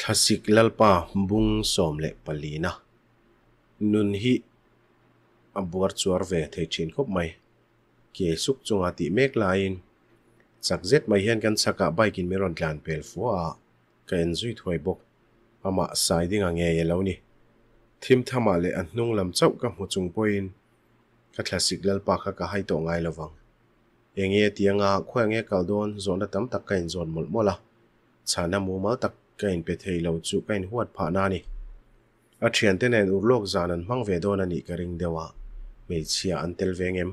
thlasik lalpa bung som le palina nun hi abuar chuar ve thei chin khop mai ke suk chunga ti mek lain chak zet mai hian kan saka bike in meron tlan pel fuwa ka en zui thoi bok ama sai ding ange ye lo ni thim thama le an hnung lam chau ka mu chung poin ka thlasik lalpa kha ka hai to ngai lawang enge tianga khwange kaldon zona tam tak ka in zon mol mola chana mu mal tak kain pe thei lo chu kain huat pha na ni a thian te nen urlok zan an mang ve don ani ka ring dewa meichia an tel vengem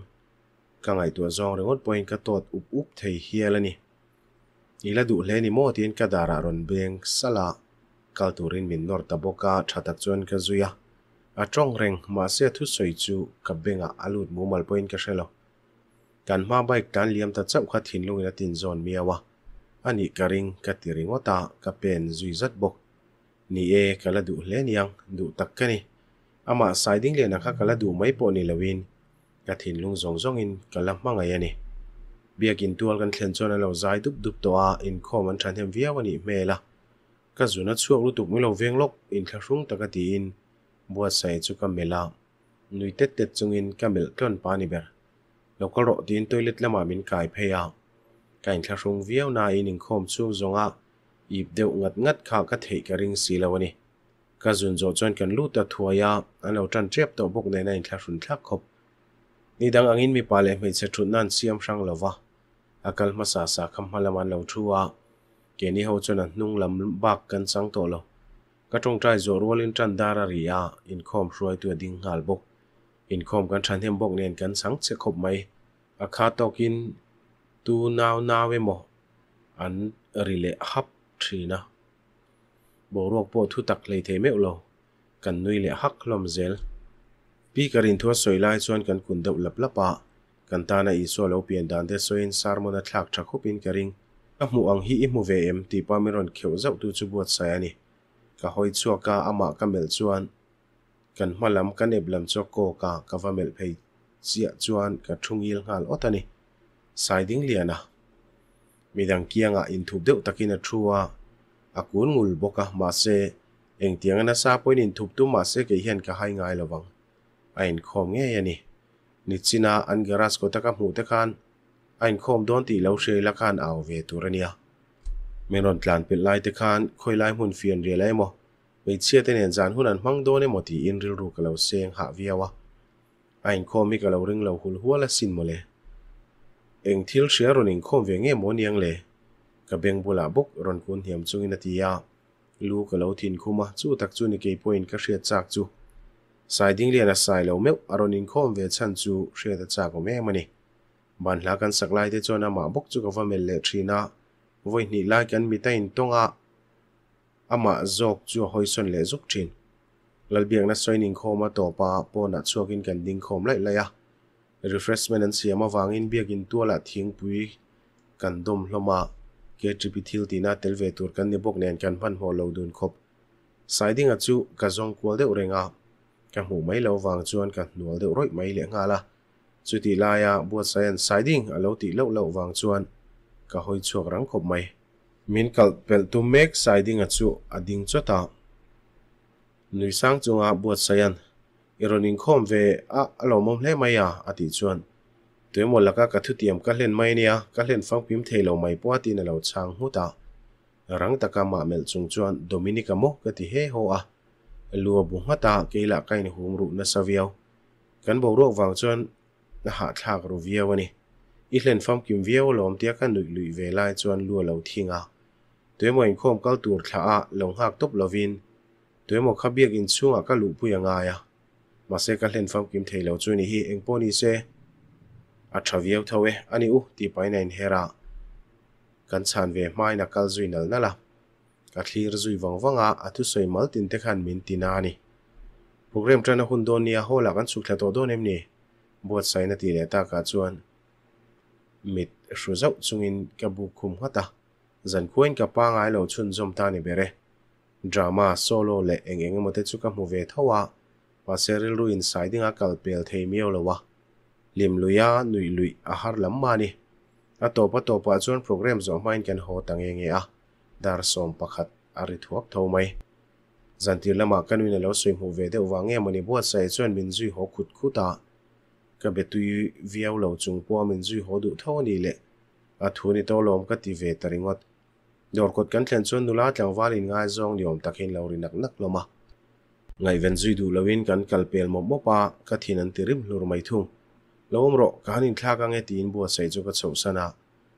ka ngai tu zong rengot point ka tot up up thei hial ani ila du hle ni mo tin ka dara ron beng sala kal turin min nor ta boka thatak chuan ka zuya a tong reng ma se thu soi chu ka benga alut mu mal point ka shelo kan ma bike tan liam ta chau kha thin luina tin zon miawa ani karing katiring wata kapen zuizat bok ni e kala du hlen yang du takkani ama siding le na kha kala du mai po ni lawin kathin lung zong zong in kala manga yani biakin tual kan thlen chona lo zai dup dup to a in khom an than hem via wani mela ka zuna chuak lu tuk mi lo veng lok in thlhrung takati in buat sai chu ka mela nui tet tet chungin kamel ton pani ber local ro tin toilet lama min kai pheya การคลังวิวนาอินิงคมซูงจงอ่ะอีบเดียวงัดงัดข่าวกระเทกริงสีแล้วันี้กระสุนโจ่จนกันลู่ตะทัวยาอันเราจันเจ็บตัวบุกในในคลังชุนคลักคบนี่ดังอังอินมีปลาเลไม่ใช่ชุดนั่นเสียมช่างแล้ววะอากาศมาสาสาคำพละมันเราทัวเกนี่เขาจนันุ่งลำบากกันสังโตแล้วก็ตรงใจโจ่รัวลินจันดาราริยา อินคอมรวยตัวดิ้งหาลบุกอินคอมกันชันเทียมบุกเนียนกันสังเสียบไหมอาคาตอกิน tu nau nau ve mo ăn rỉ lệ hấp thi na bo rok po thu tak lấy the me lo kan nui le hak lom zel pi karin thua soi lai chuan kan kun deuh lap à kan ta na i so lo pian dan de soin sarmona thlak tha khupin karing ka hmu ang hi i mu ve em ti pa meron kheu zau tu chu buat sai anh ka hoi chua ka ama ka mel chuan kan hmalam đẹp lắm cho cô cả ka va mel phei chia chuan ka thungil ngal otani สายดิ้งเลียนะมีดังเกียงอ่ะอินทุบเดือตะกินะทรัวอาคุนงูบกะมาเซเองเตียงนะซาปอยนินทุบตุมาเซกเฮียนก็หายง่ายละวังไอ้นคอมเงี้ยนี่นิจินาอันกระสก็ตะกับหูตะกันไอ้นคอมโดนตีเล้าเชยละการเอาเวทุระเนีย เมื่อนกลานเป็นลายตะกันคอยลายหุ่นเฟียนเรียไรมอไปเชื่อแต่เนียนจานหุ่นอันมั่งโดนในหมดทีอินริลุกับเรวเซงหาเวียวะไอ้นคอมีกับเราเรืงเรวหุ่นหัวละสินหมดเลยเองทิลเชื้อรนิงคมเวีงเงี้ยมนยังเลยกับเบงบุลาบุกรนคุณเหี่ยมจุงินาทียาลูกกับเราทินคุมาจู่ตักจุ่ในเกย์พอยน์ก็เชื่อจากจู่สายดิ้งเลียนัสายเหลาเมล่อรนิงคมเวียชันจู่เชื่ดจากกูแม่มันเอบันลากันสักลายเดจวนามาบุกจู่กับว่าเมลเลทรีน่าวันนี้ลากันมีแต่อินตงอาอามาจอกจู่หอยส่วนเลือกจุกจินหลับเบียงนั้สายนิงคมมาต่อปาปนัดช่วยกินกันดิ้งคมไล่เลยอะ refreshment an siam awangin biakin tuala thingpui kan dawm hlawma KTP thil tina telve tur kan ni bok nen kan hman ho lo dun khop siding achu ka zong kual de urenga ka hmu mai lo wang chuan ka hnual de roi mai le nga la chu ti la ya bu sayan siding alo ti lo lo wang chuan ka hoi chuak rang khop mai min kal pel tu mek siding achu ading chota nui sang chunga bu sayan อีรอนิงคอมเวอะอารมณ์มั่เละไม่อาอดีตชวนตัวมดลักะกัทุเตียมกั็เล่นไม่เนี่ยกั็เล่นฟังพิมพ์เทลอไม่ปวดตีนเราช่างหูตารังตะกามาเมลจงชวนโดมินิกาโมกติเฮโฮอะลัวบุหัตตาเกลักไกนหูมรุนสเวียว กันบอรวกวางชวนนหาทากรูเวียววะนี้อิเล่นฟังพิมพ์เวียวลมเตียกันดุยลุยเวลาชวนลัวเราทิ้งอะตัวมอคอมก็ตัวขาอะลงหักตบลาวินตัวมดขับเบียกอินชวงอะก็ลุบุยงไงอะมาเซกันเล่นฟังกิมเทลจูนี่ฮีเองปนี่เซอัทราเวียวเทวอันนี้อุตีไปในเฮระกันชันเวไม่นักกัลจุยนัลนั่นละกัดลีรจุยวังวังอาอัตุสวยมัลตินเทคันมินตินานี่โปรแกรมทรานคุณโดนเนียโฮลักันสุขเลตัวโดนเอ็มนี่บวชใส่นาทีเลตากาจวนมิดสุจักจุงินกับบุคุมหัตาจันควนกับปางไอเหล่าชุนจอมตานี่เบเร่ดราม่าโซโลเละเองเองมันจะจุกับมูเวทว่า và Cheryl ru in sai ding a kal pel thei miau lo wa lim luya nui lui a har lam ma ni a topa topa chuan program zawh main kan ho tang enge a dar som pakhat a ri thuak tho mai zantir lama kanuin a lo sui hmu ve deuh wa nge mani buat sai chuan min zui ho ta. khuta ka betui viêu lâu chung pua min zui ho du tho ni le a thuni to lom ka ti ve taringot dor kot kan thlen chuan nula tlang valin ngai zawng ni lâu takin lo rinak nak à. งวันจุดูเลวินกันกลเปลมบปาก็ทีนันติริมลูรไม่ทุ่งลมรอการินคลากังเอตีนบัวใส่จุกัสสนะ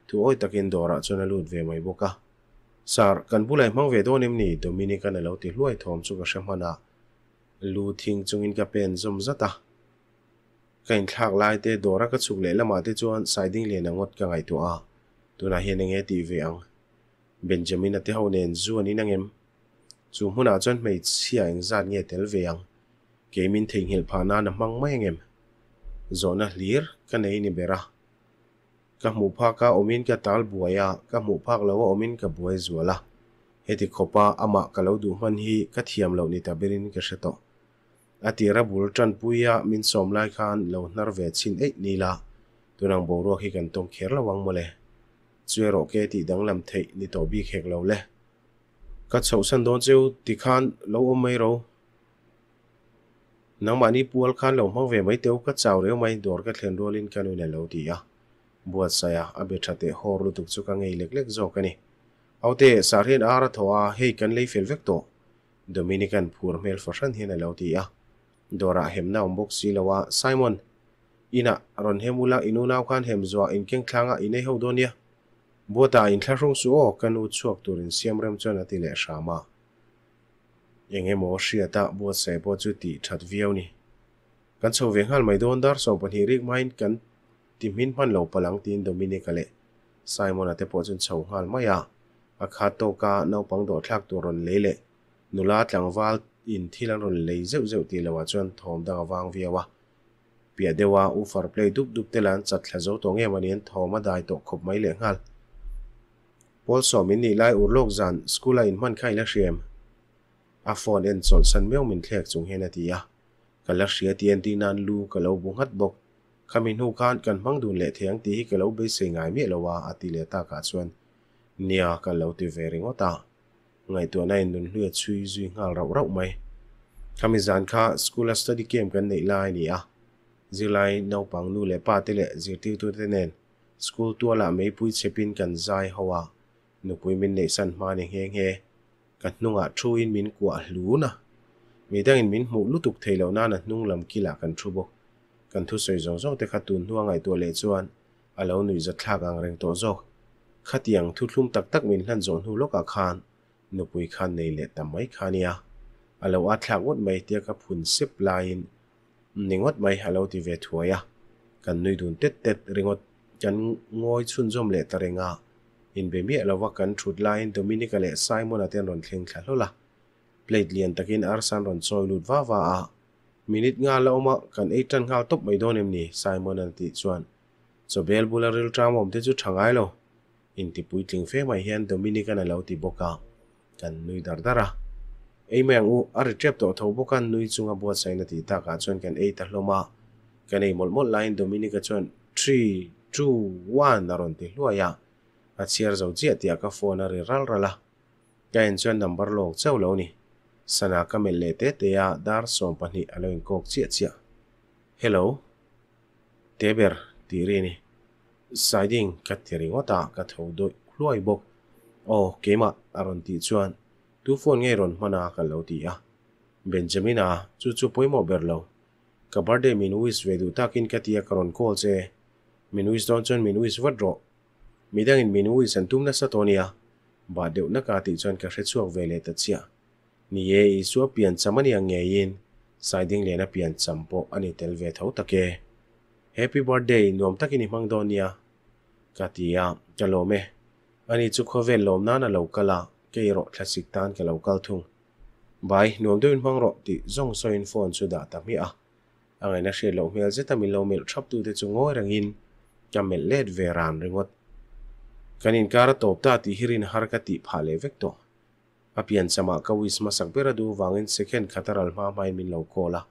ทุกอ้อยตะกินดอระจนลุดเวไม่บกะสารกันบุไลมังเวดอนิมนีโดมินิกันเลวติลุ่ยทอมจุกัมานะลูทิงจงินกับเป็นจมจัตตากินคลากไล่เตดอระก็ชุกเลละมาเตจวนไซดิงเลนงดกังไอตัวตัวนาเฮนเงเอตีเวอยงเบนจามินอัติฮาวเนนจวนนี้นั่งเอ็ chu hmuna chuan mei chia in zat nge tel veang kemin thing hil phana na mang mai ngem zona lir ka nei ni bera ka mu pha ka omin ka tal buaya ka mu phak lo omin ka buai zuala heti khopa ama à ka lo du man hi ka thiam lo ni ta berin ka à sheto atira bul tan puya min som lai khan lo nar ve chin ei nila tunang boruak hi kan tong kher lawang mole chuero ke ti danglam thei ni to bi khek lo le cắt sầu sân đón chiêu thì khan lâu ôm mây rồi nang mani pual khan lo mang ve mai teu ka chaw reu mai dor ka thlen rolin kanu le lo ti ya buat saya abe thate hor lu tuk chu ka ngei lek lek zo kani autte sarhen ara thowa hei kan lei fel vek to dominican phur mel fashion hena lo ti ya dora hem na um bok si lawa simon ina ron hemula inu nào khan hem zo in keng thlanga ine ho nha. บัวตาอินทรรุ่งสูวกันอุชวกตัวนินเสียมเริ่มจนติเลชามายังไงหมอเสียตาบัวใส่บัวจุติชัดเวียวนี่กันโ์เวงฮัลไม่โดนดาร์สอบปนฮิริกไม่กันทีมินพันเหล่าพลังตีนโดมินิกาเลไซมอนอาเตปอจนโ์ฮัลไม่ยาอาคาโตกาเนาปังโดทักตัวรนเลเลนุลาตังวาลอินที่ลังรนเลเจ้าเจ้าตีเลวจนทอมดังวางเวียวะเปียเดวาอูฟาร์เพลย์ดุบดุบเตลันจัดเลาโจตัวเงี้ยวันนี้ทอมาได้ตกขบไม่เหลืยงฮัลพอลสอมินนี่ไล่อุรโลกจันสกูลาอินมันไข่ละเชียมอาฟอนเอ็นสอลสันเมียวมินเทกสงเฮนตียากัลละเชียตีนตีนันลูกัลเลวบุงัดบกขมิ้นหูคานกันมังดูเละเทียงตีกัลเลวไปเสงไงเมลวาอาติเลตากาส่วนเนียกัลเลวตีเวริงวตาไงตัวนั้นดูเลือดซุยซุยงาเราเราไหมขมินจันค่าสกูลาสตัดี้เกมกันในไลน์เนี่อจีไลน์เอาปังดูเละป้าเตเละจีติวตัวเตเนนสกูลตัวละไม่พูดเชปินกันใจหัว nupui min nei san ma ni nghe nghe kan nunga thu in min kwa lu na mi dang in min mu lutuk theilo na na nung lam kila kan thu bo kan thu soi zong zong te khatun nuwa ngai to le chuan alo nui za thlak ang reng to zo khatiang thu thlum tak tak min hlan zon hu loka khan nupui khan nei le tamai khania alo a thlak wot mai tia ka phun sep lain ningot mai halo ti ve thuaya kan nui dun tet tet ringot xuân ngoi lệ zom rèn tarenga ินเบมีเอาว่ากันชุดลายน์ดมินิกาเลสไซมอนอาเทียนรอนเคงแคลโลล่าเพลดเลียนตะกินอาร์ซันรอนซอยลุดว้าว่ามินิทงานละอมะกันไอ้ตันเขาตบไม่โดนเอ็มนี่ไซมอนอันติส่วนสเบลบูลาริลทรามอมเทจุดทางไอโลอินติปุยจิงเฟ่ไม่เห็นดมินิกาในลาวติบกากันนุยดาร์ดาระเอเมียงอูอาร์เจ็บตัวทบกันนุยจุงอบวัดไซนัติตากาส่วนกันไอ้ตัลโลมากันไอหมอลมดไลน์ดมินิกาส่วน three two one นารอนติลัวยา achiar zo chi atia ka phone na ri ral rala ka en chuan number loog cheu lau ni sana ka mel le te te a dar som hi alo in kok chia chia hello teber tiri ni siding ka tiri ngota ka tho doi hluai bok o kema aron ti chuan tu phone ngay ron mana ka lau ti a benjamin a chu chu poimo berlo ka birthday min wis vedu takin ka tia karon kol che Minuiz don chon midang in minu isan tum na satonia ba deu na ka ti chon ka hre chuak ve le ta chia ni e i su pian chamani ange in siding lena pian champo ani tel ve tho take happy birthday nom takini mangdonia katia kalome ani chu khove lom na na lokala ke ro classic tan ka lokal thung bai nom do in mang ro ti zong so in phone chu da ta mi a angai na she lo mel zeta mi lo mel thap tu te chu ngoi rangin kamel let veran ringot กันินการตอบตาที่หินฮาร์กติพาเลวิกตัวอภิญสมาควิสมาสักเบระดูวังอินเซคันคัตาลมาไม่มีนลาวโคลา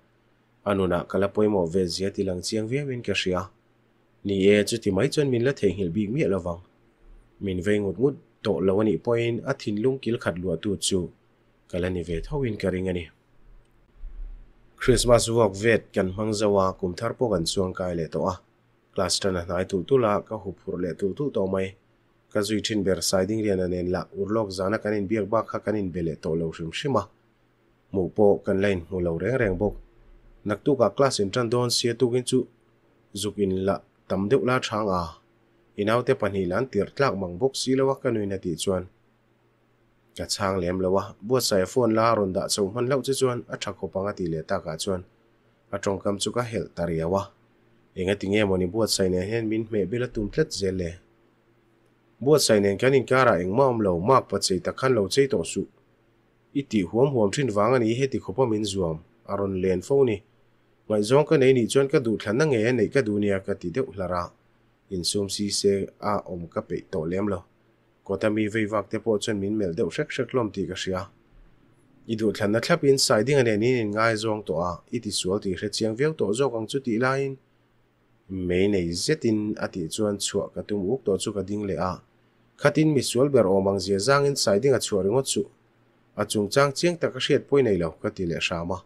อนุนักกลับไปมอเวซิอาติลังเซียงเวียมินเคชิอานี่เอจุดที่ไม่จนมินละเทหิลบีกเมียละวังมินเวงุดมุดโตแล้ววันนี้พอยน์อาทินลุงกิลขัดลวดตัวจูกลันี่เวทเวินกันริงันี่คริสต์มาสวอกเวทกันมังจาวากุมทาร์โปกันส่วนกายเลตัวคลาสตอร์นั้นนายตุตุลาก็หุบหัวเลตูตุโตไม่ kazui thin ber siding rian an en la urlok zana kan in biak bak kha kan in bele to lo shim shima mu po kan lain mu lo reng reng bok nak tu ka class in tran don sia tu gin chu zuk in la tam deuh la thang a inaw te pan hi lan tir tlak mang bok si lawa kanui na ti chuan ka chang lem lawa bu sai phone la ron da chho man lo chi chuan a tha ko panga ti le ta ka chuan a tong kam chu ka hel tariawa enga tinge moni buat sai ne hen min me bela tum tlet zele บวชใส่เนีนแค่นิแการะเองมาอมเหล่ามากปัจเจัตะขันเหล่าใจต่อสุอิติหัวหัวมทิ้นวางอันนี้ให้ติขบมินจวมอารณนเลนฟาวนี่ไงจองก็ในนี่จวนก็ดูทันนั่งเงียในก็ดูเนียก็ติดเดือดละระอินสุมซีเซอาอมก็ไปต่อเลี้ยมเหล่าก็แต่มีไว้วักเตปอจนมินเมลเดือดเช็คเช็คลมตีกษเสียอิดูทันนัดทับอินายดิ้งอันนี้ง่ายจองตัวอิติสวตีเช็ดเสียงเวียวต่อจอกังจุดตีไลน์่ในเ à ตินอ tin à tỷ c ว u a n chua c ุกต่อจ c tổ c h ดิ ả งเลยอ่ะ khatin misual ber omang zia in siding a chuaringo chu a chungchang chiang taka hriat poi nei lo ka ti le hrama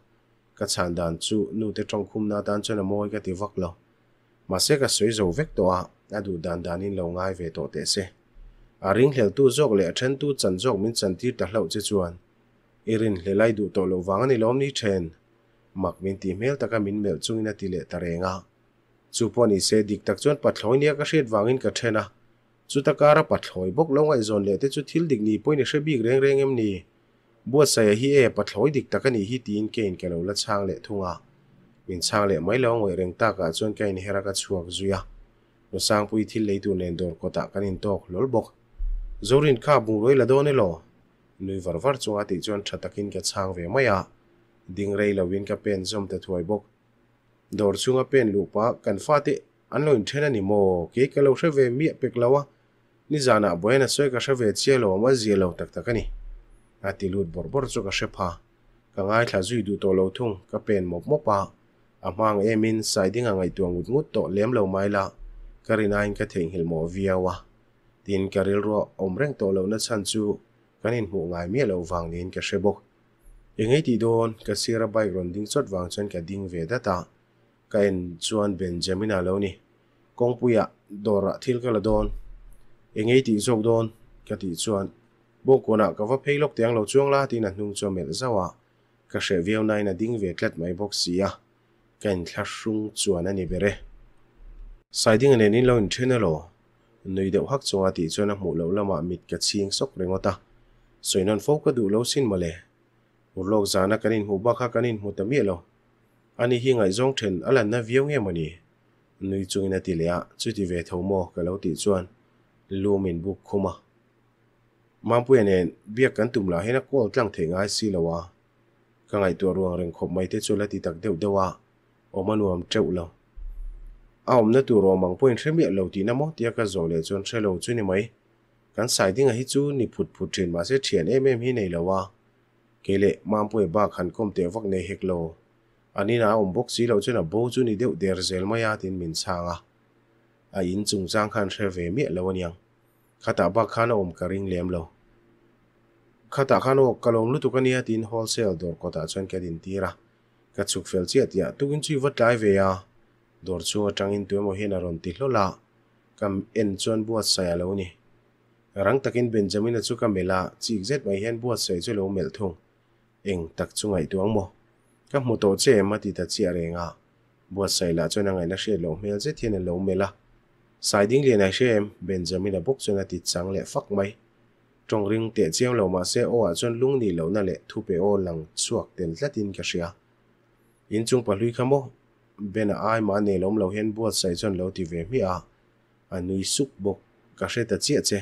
ka chan dan chu nu te tong khum na dan chana moi ka ti vak lo ma se ka suy zo vek to a adu dan dan in lo ngai ve to te se a ring hlel tu jok le then tu chan jok min chan ti ta hlo che chuan irin hlelai du to lo wang ani lom ni then mak min ti mel taka min mel chungina ti le tarenga chu poni se dik tak chuan pathloi nia ka hriat wangin ka thena สุดตะการปัดลอยบอกแล้วไงจนเลยแต่จุดทิลดิกลีพป่ยในเชบีกเร่งเร่งเอ็มนี่บวชใส่ฮีเอปัดลอยดิกตะกันนี่ฮีตีนเกณฑ์แกเราละช่างเละทุ่งอ่ะมินช่างเละไม่ล้วไ้เร่งตากาจนแกนี่เฮรักชัวร์จุยา่ะเราสรงปุ้ยทิลเลยตัวเนนดอร์ก็ตะกันนี่โตกลลบอกจูรินข้าบุรุยละโดนเลยนุยวาร์วาร์จงอาทิตย์นชัดตะกินแกช่างเวียไม่อ่ะดิ่งเรย์ละวินกับเป็นจอมตะทวยบอกดอร์ชุงกับเป็นลูกปะกันฟาติอันนู้นเช่นนี้โมเก๊กเราเช้เวมีเป็กแล้ววะ nizana boena soi ka sha ve chielo ma zielo tak takani ati lut borbor chu ka shepa ka ngai thla zui du to lo thung ka pen mop mopa amang emin siding angai tu ngut ngut to lem lo mai la karina in ka theng hil mo viawa tin karil ro omreng to lo na chan chu kanin hu ngai mi lo wang nin ka shebok ingai ti don ka sira bai ron ding chot wang chan ka ding ve da ta ka en chuan benjamin alo ni kongpuya dora thil kala don eng ấy ti zok don ka ti chuan bo ko na ka phải pheilok tiếng lo chuông la tin a hnung chu mel zawa ka she veu nai na ding ve tlat mai box sia kan thla shung chuan ani bere siding ane ni lo in thena lo noi deuh hak chunga ti chuan a hmuh lo lama mit ka ching sok rengota soinon fo ka du lo sin cái urlok zana kanin hu bakha kanin hu tamia lo ani hi là zong then alan na viau nge mani nui chungina ti lea chu về thấu thomo cái lâu ti chuan ลูมินบุกคุมามาปุยเนี่ยเบียกันตุ่มหลาให้นักกอลจังเถงไอซีละวะกงไอตัวรวงเริงขบไม่เทศุลติตักเดียวเดียวะโอมานวมเจ้าละเอาผมเนี่ยตัวรวงมังปุยเชื่อมีเราตีน้ำมอเตียกระโจเลจนเชลงจู่นีไหมการใส่ยดิ้งไอจู่นี่ผุดผุดเทียนมาเสถียรเอ็มเอ็มฮีในละวะเกเรมาปุยบ้าขันก้มเตียวฟักในเฮกโลอันนี้นะอมบุกสีเราจู่นะโบจู่นี่เดียวเดือดเซลมาญาตินมินซางอะ a in chung khăn chang khan thre ve mi lo aniang khata ba khan om karing lem lo khata khan o tục anh tukania tin wholesale dor kota chan ke din tira ka chuk fel chi atia tukin chi wat lai ve ya dor chu atangin tu mo hena ron ti hlola in en chon buat lâu lo rằng rang kinh benjamin chu ka mela chi zet mai hen buat sei chu lo mel thung eng tak chu ngai tuang mo ka mo to che ma ti ta chi arenga buat sei la chona ngai lâu she lo mel je lâu lo mela sai ding le na em benjamin bốc bok chuna ti chang lẽ fak mai trong rừng tiệt chiang lo mà xe ô a chon lung ni lo na le thu pe o lang chuak ten tlatin ka ria in chung pa lui khamo ben ai mà ne lom lo hen buat sai chon lo ti về mi à? Anh à, a anui suk bok ka she ta chi che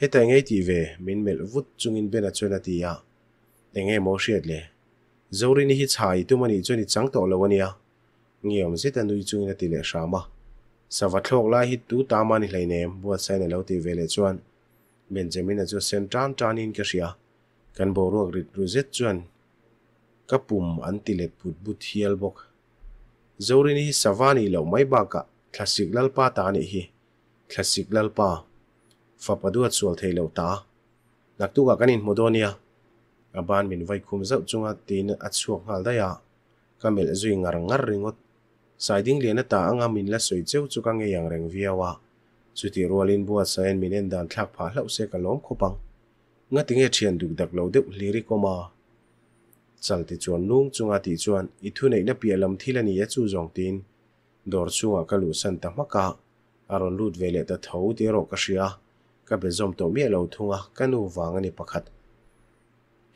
heta ngai ti ve min mel vut chungin ben a chona ti ya à? enge mo shet le zorin hi chai tu mani choni chang to lo wania ngiom zeta nui chungin a ti sao mà? savatlok la hi tu tama ni hlaineem buat sai na lo ti vele chuan benjamin a chu sen tan tan in ka hria kan bo ruak rit ru zet chuan ka pum an ti let put but hial bok zorin hi savani lo mai ba ka classic lalpa ta ni hi thlasik lalpa fapadua chual thei lo ta nak tu ka kanin modonia aban min vai khum zau chunga tin a chuak ngal da ya kamel zui ngar ngar ringot siding lian ata anga min la soi cheu chuka nge yang reng viawa chuti rolin bua sain min en dan thlak pha hlau se ka lom khopang nga tinge thian duk dak lo deuh liri koma chalte chuan nung chunga ti chuan i thu nei na pialam thilani a chu jong tin dor chunga kalu san ta maka aron lut vele ta tho ti ro ka shia ka be zom to mi lo thunga kanu wang ani pakhat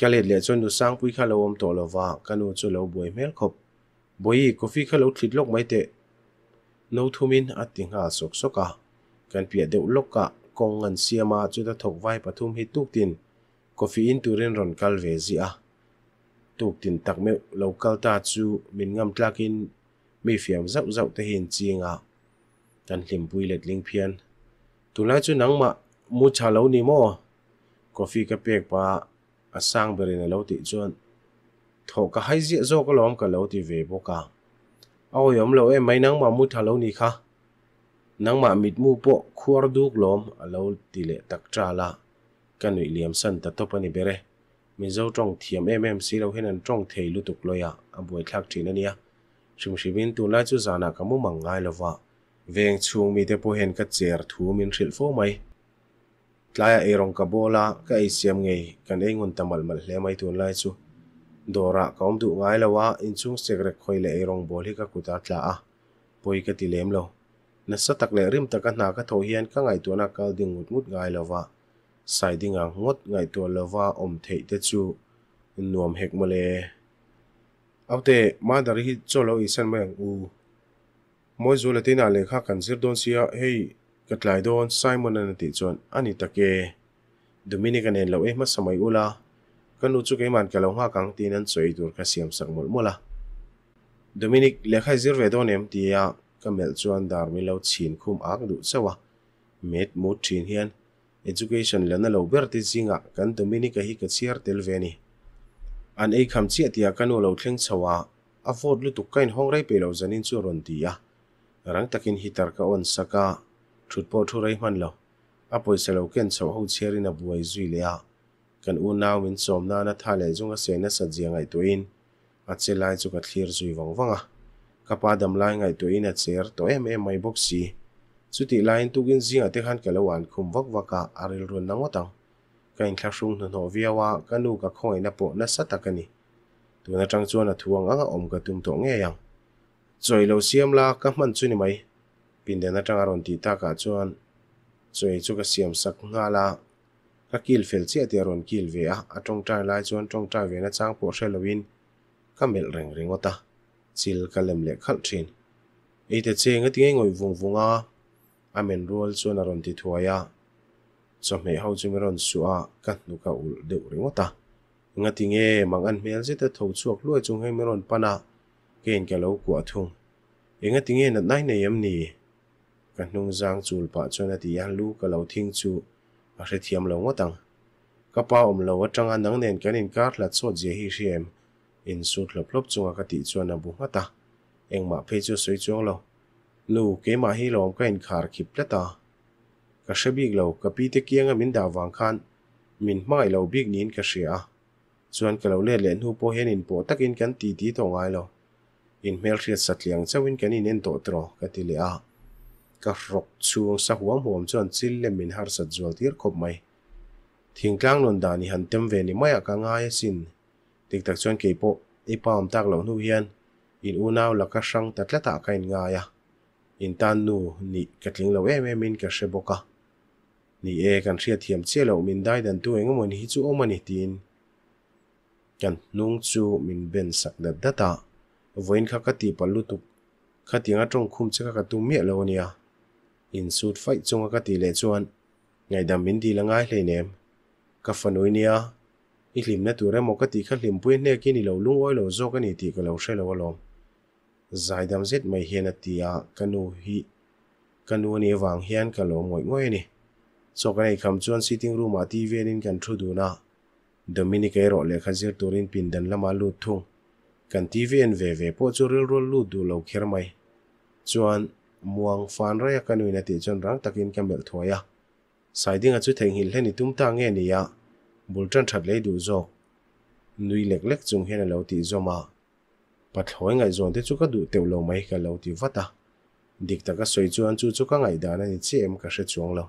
kalet le chuan nu sang pui kha lo om to lo wa kanu chu lo boi mel khop bởi boi coffee kha lo thlit lok mai te hà thumin ati nga sok soka đều pia cả lokka kong an siama chu ta thok vai pathum hi tuk tin coffee in turin ron về gì à a tuk tin tak me local ta chu min ngam tlakin mi fiam zau zau te hin chinga kan hlim pui let ling phian tuna chu nangma mu cha lâu ni mo coffee ka pek sang asang berin lo ti chuan thổ cả hai dịa dô có lõm cả lâu thì về bố cả ôi yếm lâu em mấy nắng mà mút thà lâu nì khá nắng mà mít mu bộ khuar đuốc lõm à lâu thì lệ tắc trả la cái nụy liềm sân ta tốt bani bere mình dâu trong thiểm em em xí lâu hết ăn trong thầy lưu tục lôi à à buổi thạc trí nè à. chúng chỉ bên tu lai chú già nà cả mũ mảng ngay là vợ veng chung mi te po hen ka cher thu min ril fo mai tlaya erong ka bola ka isiam ngei kan ei ngun tamal mal hle mai tun lai à, chú dawrah ka awm duh ngai lo a inchung sekrek khoi le ei rawng bawl hi ka kutar tla a poi ka ti lem lo nasa tak le rim taka hna ka tho hian ka ngai tuana kal ding ngut ngut ngai lova sai dinga ngot ngai tu lova om thei te chu nuam hek male autte ma dari hi cholo isan ma u moi zule te na lekha kan sir don sia hey katlai don simon an ti chon ani take dominican en lo e ma samai ula kanu chu ke man kalong ha kang tin an choi dur ka siam sak mul mula dominic lekha zir ve don em tia à, kamel chuan dar mi lo chin khum ak du chawa met mu thin hian education lana lo ber ti zinga kan dominic hi ka chiar tel ve ni an ei kham chi atia kanu lo thleng chawa a vot lu tuk kain hong rai pe lo zanin chu ron tia rang takin hitar ka on saka thut po rai man lo apoi se lo ken chaw ho chiarina buai zui le a kan u nau min som na na tha le zunga se na sa zia ngai tuin a che lai chu ka thlir zui wang wanga kapa dam lai ngai in a cher to em em mai boxi chuti lain tukin zinga te khan kalawan khum vak waka aril run nang watang in thla sung na no viawa kanu ka khoi na po na satakani tuna tang chuan a thuang anga om ka tum to nge yang choi lo siam la ka man chu ni mai pin de na tang aron ti ta ka chuan choi chu ka siam sak nga la ka kil fel chi ati ron kil ve a trong trai lai chuan tong tai ve na chang po hreloin ka mel reng ringota chil ka lem le khal thin eite cheng ati ngoi vung vung vunga amen rol chuan aron ti thuaya chawhmei ho chumi ron suah ka hnu ka ul deuh ringota ngati nge mang an hmel zeta tho chuak luai chung hei meron pana ken ka lo ku athung enga tinge nat nai nei am ni ka nung zang chul pa chon ati yan lu ka lo thing chu อาเทียมเรววตังกระเป๋าอมเราจังอันดังเนกันินการ์ดละสวดเจฮีเมอินสุดลบลบจงอากาศติชวนนับบุงตาเองมาเพจสวยจวงเราลูกเกมาฮีลอมก็อินคาร์คิปละตากัะเชบิกเรากับปีตะเกียงมินดาวังคันมินไม่เราบิกนินกัะเชียส่วนกระเราเล่นเล่นหูโปเฮนินโปตักอินกันตีตีตรงไงเราอินเมลเชียสัตเลียงจะวินกันอินเนนโตตรอกติเลียกระรกชวงสะหัวหอมจนจิลเลมินฮาร์สัดจวลที่รคบไม่ทิ้งกลางนนดานิหันเต็มเวนิไม่อากาง่ายสินติกตักชวนเกยโปอีปอมตากหลงนูเฮียนอินอูนาวลักกระชังตัดละตากันง่ายอินตานนูนี่กระทิ้งเราเอ็มเอ็มินกระเชบกะนี่เอกันเชียเทียมเชี่ยเรามินได้ดันตัวเองมันฮิจูอมันฮิตินกันนุ่งจูมินเบนสักดัดดัตตาวันข้าก็ตีปัลลุตุกข้าตีงาตรงคุมเจ้าก็ตุ้มเมียเลวเนี่ย in suit fight chunga ka ti le chuan ngai dam min di langai hle nem ka fanoi nia i hlim na tur emaw ka ti kha hlim pui hne ki ni lo lung oi lo zawk ani ti ka lo hre lo alawm zai dam zet mai hian a ti a kanu hi kanu ni wang hian ka lo ngoi ngoi ni chawk nei kham chuan sitting room a tv in kan thu du na dominic ero le khazir turin pin dan lama lu thung kan tv en ve ve po chu rel rol lu du lo kher mai chuan muang fan raya kanui na ti chon rang takin kamel thoya saiding achu theng hil heni tumta nge ni ya bultan that le du zo nui lek lek chung hena lo ti zo zoma pathloi ngay zon te chu ka du teu lo mai ka lo ti vata dik ta ka soi chuan chu chu ka ngai dana ni chi em ka she chuang lo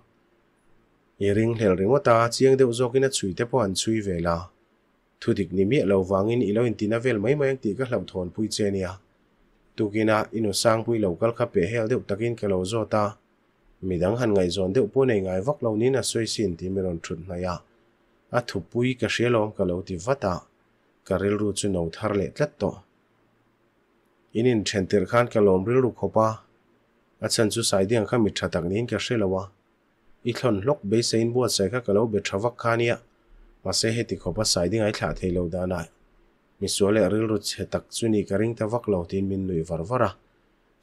e ring hel ringo ta chiang deuh zo kina chui te pon chui vela thudik ni mi lo wangin ilo in tina vel mai mai ti ka hlau thon pui chenia tukina inu sangpui local kha pe hel deuh takin ke lo zota midang han ngai zon deuh pu nei ngai vak lo ni na soi sin ti miron thut na ya a thupui ka shelom ka lo ti vata karil ru chu no thar le tlat to inin thentir khan ka lom ril ru khopa a chan chu sai diang kha mi tha tak nin ka shelawa i thlon lok be sein bua sai kha ka lo be thawak khania ma se he ti khopa sai ding ai thla thei lo da nai miso le ril ru che tak chuni ka ring ta vak lo tin min nui var suy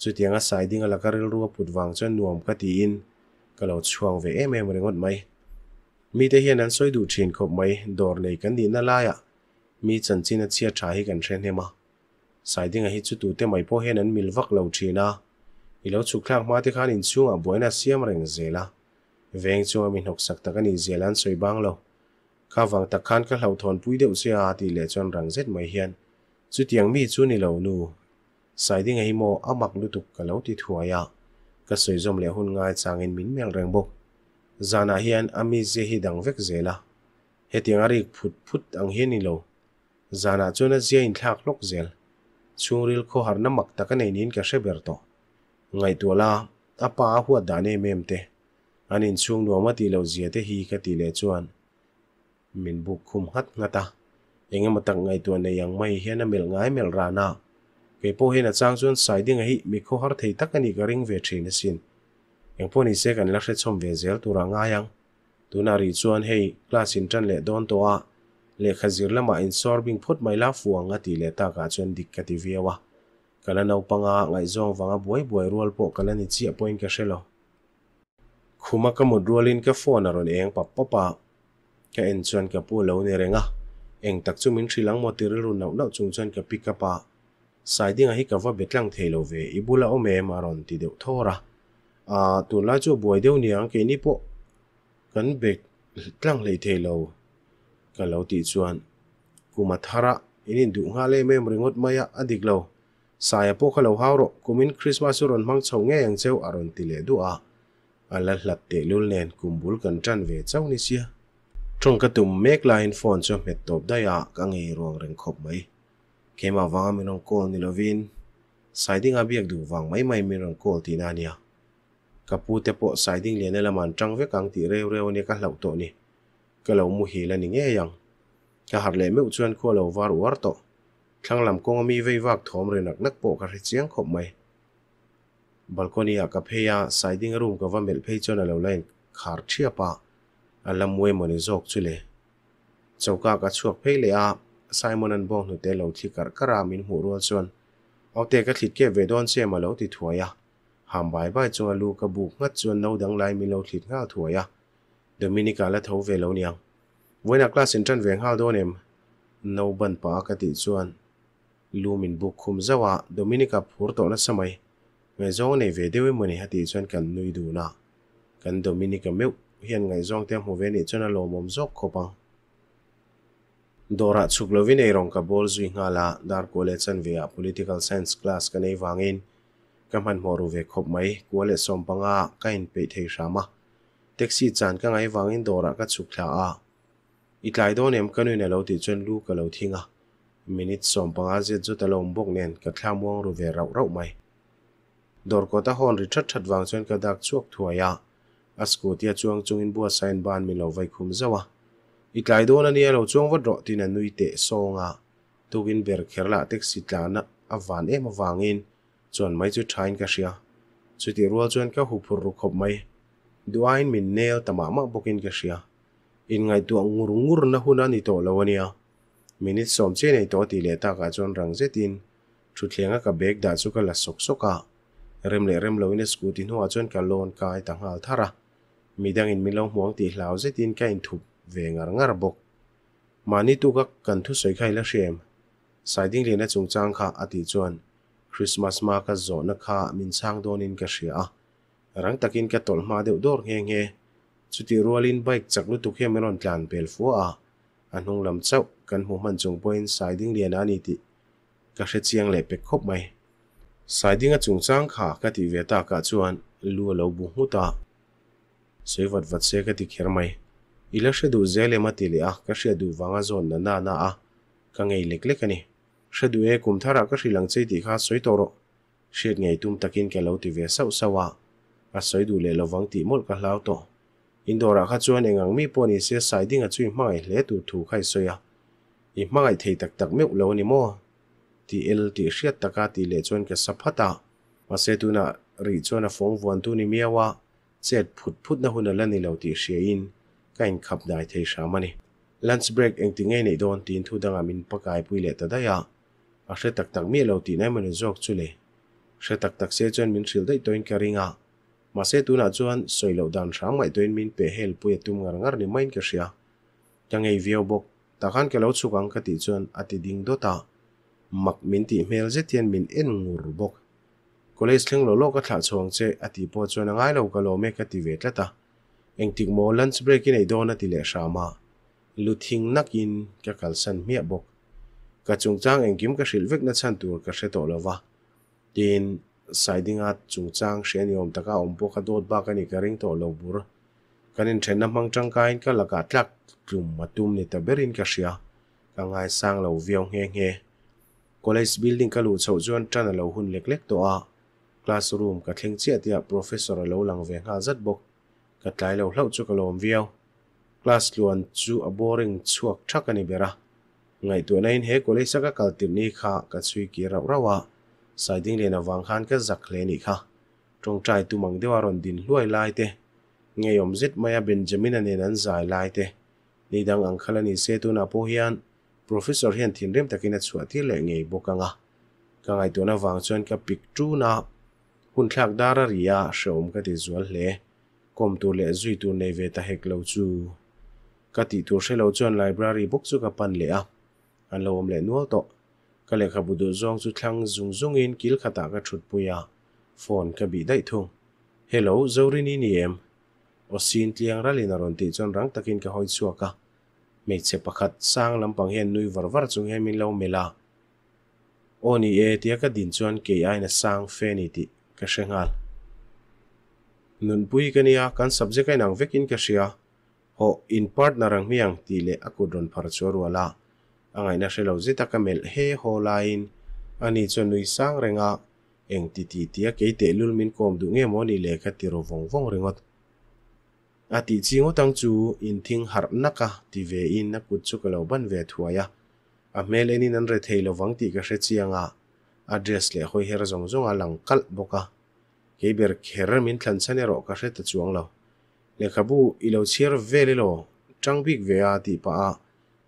chu tianga sai ding ala ka ril ru put vàng cho nuam cái ti in ka lo chuang ve em em rengot mai mi te hian anh soi du thin khop mai dor nei kan ni na laia mi chan china chia tha hi kan thren hema sai ding a hi chu tu te mai po hian an mil vak lo thina ilo chu khlang ma te khan in chunga boina siam reng zela veng chu mi nok sak tak ani anh soi băng lo kha wang tak khăn các hlo thon pui deuh se a ti le chon rang zet mai hian chu tiang mi chu ni lo nu sai ding ei mo amak lu tuk ka lo ti thuaya ka soi zom le hun ngai changin min mel reng bok zana hian ami dễ hi dang dễ zela he tiếng ari phút phut ang he ni già zana chu nó dễ in thak lok zel chungril kho harna mak này nei cả ka sheber to ngày ngai tuala apa huwa dane memte anin chung nuama ti lo zia te hi ka ti le chuan min bu khum ngat ngata enge matak ngai tu ne yang mai hian a mil ngai mel rana ke po hin a chang chuan sai ding hi mi kho har thei tak ani ka ring ve thin sin eng po ni se kan la hre chom ve zel tu ra nga yang tu na ri chuan hei class in tan le don to a le khazir lama in sorbing phut mai la fuanga ti le ta ka chuan dik ka ti viawa kala nau panga ngai zong wanga buai buai rual po kala ni chi a point ka shelo khuma ka mo rualin ka phone aron eng pa pa pa ka en chuan ka pu lo ni renga eng tak chu min thrilang mo tir lu nau nau chung chuan ka pick up a sai ding a hi ka va betlang thelo ve ibula o me maron ti deu thora a à, tu la chu boi deu lâu ang lâu ni po kan be tlang lei thelo ka lo ti chuan kuma thara inin du nga le mem ringot maya adik lo lâu po khalo hauro mình christmas rồi mang chho nghe anh cheu aron ti le du a ala hlat te lul nen kumbul kan tan ve chau ni sia ตรงกระตุมเมกลายน์ฟอนชอมเหตุตบได้ยากังเอรวงเร่งขบไหมเขมาวางมีนองโกลนิลวินสายดิ้งอาเบียกดูวางไม่ไม่มีนองโกลทีนานี่กับปูเตปอสายดิ้งเลียนละมันจังเวกังตีเร็วๆนี่ก็เหล่าโตนี่ก็เหล่ามุฮีละนิงเอยังกฮหัดเลไม่อุจวนขัวเหล่าวารุวารโตทั้งลำกงมีไว้วักถมเรนักนักโปกระเจียงขบไหมบัลคอนียกับเพียสายดิ้งรูมกับว่าเมลเพยจนเหล่าเล่นขาดเชียปะ a lam we mani jok chule chauka ka chuak phei le a simon an bong hnu te lo thi kar kara min hu ro chuan au te ka thlit ke ve don che ma lo ti thuaya ham bai bai chunga lu ka buk ngat chuan no dang lai min lo thlit nga thuaya dominica la tho ve lo niang voina class in tran veng hal don em no ban pa ka ti chuan lumin buk khum zawa dominica phur to na samai me zong nei ve dewe mani hati chuan kan nui du na kan dominica meu hiện ngày zong tem hồ về nị cho na lo mom zok khô bang dora chuk lo vi nei rong ka bol zui nga la dar college an via political science class ka nei wangin kam han moru ve khop mai kwale som panga ka in pe thei rama taxi chan ka ngai wangin dora ka chuk thla a itlai do nem kanu ne lo ti chen lu ka lo thinga minute som panga je chu ta lom bok nen ka thla muang ru ve rau rau máy. dor ko ta hon ri thật vang wang chen ka dak chuak thuaya อสกูที่ช่วงจงอินบัวไซน์บ้านมิเราไวคุมเจ้าอีกหลายดวงนี่เราช่วงวัดรอที่นั่นนุยเตะซองอ่ะตัวอินเบอร์เคลร์ละเต็กซิตลานะอาวานเอมาวางอินส่วนไม่จุดท้ายกันเชียสุดที่รัวจวนก็หุบรุูขบไม่ดูอินมินเนลต่มามาบอกอินกันเชียอินไงตัวงูงูนะหัวนั่นีโตแล้ววันียมินิทอมเจนอีโตตีเลต้ากับจวนรังเจตินชุดเลี้ยงกับเบกดาสุกัลสกสกาเริ่มเล่เริ่มเล่วินสกูตินหัวจวนกับโลนกายต่างหากทาระมีดังอินมิลองหวงตีเหล่าเจตินแก่นถูกเวงอ่างรบกมานี่ตูกกันทุสวยไข่และเชมสายดิ้งเรียนจงจังค่ะอาทิตย์จวนคริสต์มาสมากระโจนนะค่ะมินช่างโดนินกระเชียะรังตะกินแกตกลมาเดือดดอร์เฮง้ยสุดที่รัวลินไปจากลุตุเขียมร้อนจานเปลฟัวอ่ะอันหงลำเจ้ากันหูมันจงเป็นสายดิ้งเรียนอันนี้ติกระเชียงเล็บเป็กคบไหมสายดิ้งจงจังค่ะกติเวตากระจวนลัวเหลาบุหุตา Sewat vat se ka ti khir mai. Ila shadu zele mati li ah ka shadu vanga zon na na na ah. Ka ngay lek lek ani. Shadu e kum thara ka shilang chay ti kha soy toro. Shiet ngay tum takin ka lau ti ve sau sawa. A soy du le lo vang ti mol ka lao to. Indora kha chuan engang mi po ni se sai ding a chui mai le tu thu khai soy ah. I mai thei tak tak meu lo ni mo. Ti el ti shiet taka ti le chuan ka sapata. Masetuna ri chuan a fong vuan tu ni miawa. څېد پھوت پھوت نه هونه لنی لوتی شیین kain khap dai thei shamani lunch break eng tinge nei don tin thu danga min pakai pui le ta daya a she tak tak mi lo ti nai man jok chule she tak tak se chon min shil dai toin karinga ma se tu na chuan soi lo dan sham mai toin min pe hel pui tum ngar ngar ni main ka sia chang ei vio bok ta khan ke lo chukang ka ti chuan ati ding do ta mak min ti mel je tian min en ngur bok คเลสเครื่องหลอดโลกก็ถลาชวงเจอติปอจวนง่ายเรากะโลเมกติเวทละตาเองติกโมลันสเบรกินไอโดนติเลชามาลุทิงนักยินกับกัลสันเมียบกกะจงจางเองกิมกับสิลเวกนัชันตัวกับเสตโตเลวะดินไซดิงอัดจงจางเชนยมตะกาอมปกะโดดบากันอิกะริงโตเลวบุร์กันินเชนน้ำมังจังกายกะลักาตลักกลุ่มมาตุมในตเบรินกับเชียกังายสร้างเราเวียงเฮงเฮ c o l l e ย e b u ล l d i n g ก็รู้เฉพาะจวนจันทรเราหุ่นเล็กๆตัว classroom ka thleng chia tia professor lo lang ve nga zat bok ka tlai lo hlau chu ka lom viau class luan chu a boring chuak thak ani bera ngai tu nain he college saka kaltim ni kha ka chui ki raw rawa siding lena wang khan ka zak le ni kha tong trai tu mang dewa ron din luai lai te ngeyom zet maya benjamin anen an zai lai te ni dang ang khala ni se tu na po hian professor hian thin rem takina chuatir le ngei bokanga ka ngai tu na wang chuan ka pik tu na hun thak dara ria shom ka ti zual le kom tu le zui tu nei ve ta hek lo chu ka ti tur she lo chon library book chu ka pan le a an lo om le nual to ka le kha bu du zong chu thlang zung zung in kil khata ka thut puya phone ka bi dai thung hello zorini ni em o sin tiang ralin ron ti chon rang takin ka hoi chuaka meiche pakhat sang lampang hian nui varvar chung hemin lo mela oni e tia ka din chuan ke aina sang fe ni ti ke hrengal nun pui kania kan subject ai nang vekin ke hria ho in partner ang miang ti tile akudron phar chuarwala angai na hrelo zita kamel he ho lain ani chonui sang renga eng ti ti ti ke te lul min kom du nge moni le kha ro vong vong ringot a ti chingo tang chu in thing har naka ti ve in na kut chu kalo ban ve thuaya a mel enin an re theilo wang ti ka hre chianga address le khoi hera zong zong alang kal boka keber khera min thlan sane ro ka hret chuang lo le khabu ilo chiar vele lo changbik vea ti pa a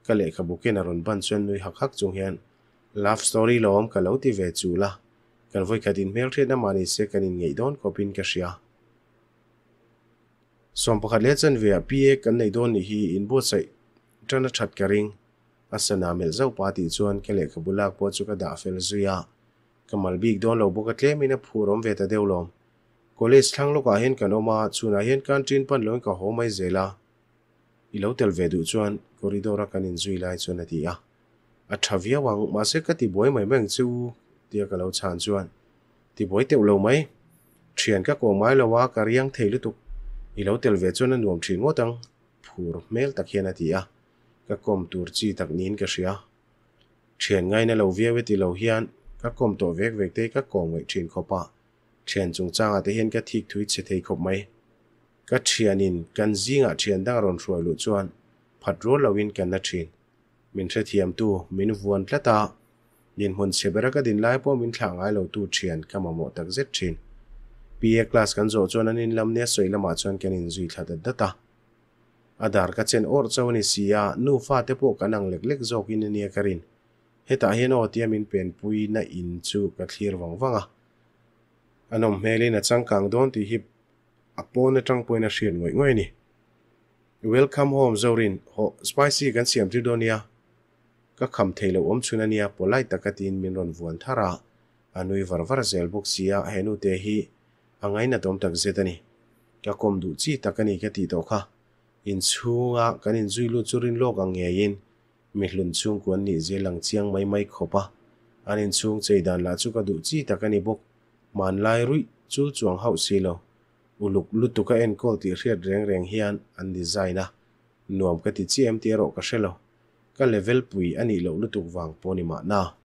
ka le khabu ken aron ban chen nui hak hak chung hian love story lo om ka lo ti ve chu la kan voi ka din mel thret na mani se kan in ngei don kopin ka shia som pakhat le chen vea pa e kan nei don ni hi in bo sai tana that ka ring asana mel zau pa ti chuan ka le khabu lak po chu ka da fel zuya kamal bik don lo boka tlem in a phurom ve ta deuh lawm college thlang lawkah hian kan awm a chunah hian kan tin pan lawin ka homai zela i lo tel ve du chuan corridor a kan in zui lai chuan a ti a a tha wang ma se ka ti boi mai meng chu tia ka lo chan chuan ti boi teuh lo mai thian ka ko mai lawa ka riang thei lutuk i tel ve chuan a nuam thin ngotang phur mel tak hian a ti a ka kom tur chi tak nin ka hria thian ngai na lo via ve ti lo hian các cụm tổ viết về tới các cồm nguyện truyền khó bọ. Truyền chúng ta à tế hiên các thịt thuyết sẽ thấy khóc mấy. Các truyền nhìn cần gì ngạ truyền đang rộn rùa lụ chuan. Phật rốt là win cần nạ truyền. Mình sẽ thiềm tu, mình vuồn lạ tạ. Nhìn hồn xe bởi các đình lái bó mình thẳng ai lâu tu truyền cả mà mộ tạc giết truyền. Bia class gần zo chuan an in lam ne soi lama chuan kan in zui thật da ta adar ka chen or chawni sia nu fa te po kanang lek lek zo kin ania karin heta hian aw tiam in pen pui na in chu ka thlir wang wanga anom hmelin a changkang don ti hip apon atang poina hrian ngoi ngoi ni welcome home zorin ho spicy kan siam ti donia ka kham theilo om chunania polai takatin min ron vuan thara anui varvar zel buk sia henu te hi angaina tom tak zetani ka kom du chi takani ka ti to kha in chunga kanin zui lu churin lokang ngein mihlun chung kuan ni je lang chiang mai mai khopa anin chung chei dan la chu ka du chi takani bok man lai rui chul chuang hau si lo uluk lutuka en kol ti hriat reng reng hian an design a nuam ka ti chi em ti ro ka shelo ka level pui ani lo lutuk wang ponima na